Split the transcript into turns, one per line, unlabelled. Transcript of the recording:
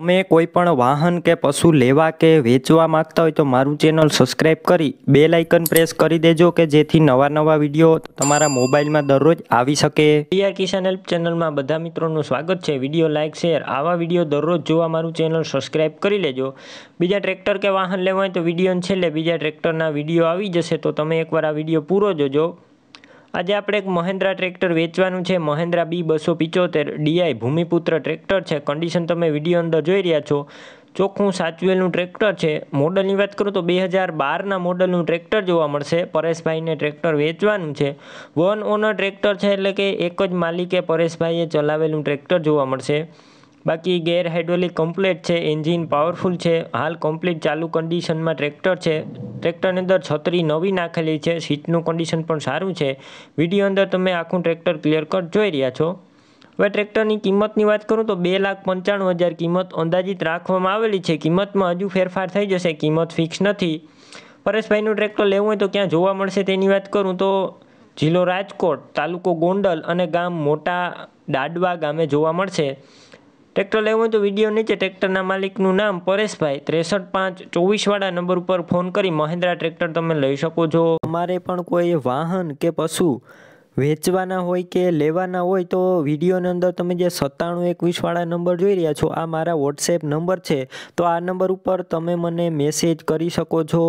તમે કોઈ પણ વાહન કે પશુ લેવા કે વેચવા માંગતા હોય તો મારું ચેનલ સબસ્ક્રાઈબ કરી બે લાઇકન પ્રેસ કરી દેજો કે જેથી નવા નવા વિડીયો તમારા મોબાઈલમાં દરરોજ આવી શકે પીઆર કિસાન હેલ્પ ચેનલમાં બધા મિત્રોનું સ્વાગત છે વિડીયો લાઇક શેર આવા વિડીયો દરરોજ જોવા મારું ચેનલ સબસ્ક્રાઈબ કરી લેજો બીજા ટ્રેક્ટર કે વાહન લેવા હોય તો વિડીયોને છેલ્લે બીજા ટ્રેક્ટરના વિડીયો આવી જશે તો તમે એકવાર આ વિડીયો પૂરો જોજો આજે આપણે એક મહેન્દ્રા ટ્રેક્ટર વેચવાનું છે મહેન્દ્રા બી બસો પિચોતેર ડીઆઈ ભૂમિપુત્ર ટ્રેક્ટર છે કન્ડિશન તમે વિડીયો અંદર જોઈ રહ્યા છો ચોખ્ખું સાચવેલું ટ્રેક્ટર છે મોડલની વાત કરું તો બે હજાર બારના મોડલનું ટ્રેક્ટર જોવા મળશે પરેશભાઈને ટ્રેક્ટર વેચવાનું છે વન ઓનર ટ્રેક્ટર છે એટલે કે એક જ માલિકે પરેશભાઈએ ચલાવેલું ટ્રેક્ટર જોવા મળશે બાકી ગેર હાઇડ્રોલિક કમ્પ્લેટ છે એન્જિન પાવરફુલ છે હાલ કમ્પ્લીટ ચાલુ કન્ડિશનમાં ટ્રેક્ટર છે ટ્રેક્ટરની અંદર છત્રી નવી નાખેલી છે સીટનું કન્ડિશન પણ સારું છે વિડીયો અંદર તમે આખું ટ્રેક્ટર ક્લિયર કટ જોઈ રહ્યા છો હવે ટ્રેક્ટરની કિંમતની વાત કરું તો બે લાખ પંચાણું હજાર કિંમત અંદાજિત રાખવામાં આવેલી છે કિંમતમાં હજુ ફેરફાર થઈ જશે કિંમત ફિક્સ નથી પરેશભાઈનું ટ્રેક્ટર લેવું હોય તો ક્યાં જોવા મળશે તેની વાત કરું તો જિલ્લો રાજકોટ તાલુકો ગોંડલ અને ગામ મોટા દાડવા ગામે જોવા મળશે ટ્રેક્ટર લેવું હોય તો વિડીયો નીચે ટ્રેક્ટરના માલિકનું નામ પરેશભાઈ ત્રેસઠ પાંચ ચોવીસવાળા નંબર ઉપર ફોન કરી મહિન્દ્રા ટ્રેક્ટર તમે લઈ શકો છો અમારે પણ કોઈ વાહન કે પશુ વેચવાના હોય કે લેવાના હોય તો વિડીયોની અંદર તમે જે સત્તાણું એકવીસવાળા નંબર જોઈ રહ્યા છો આ મારા વોટ્સએપ નંબર છે તો આ નંબર ઉપર તમે મને મેસેજ કરી શકો છો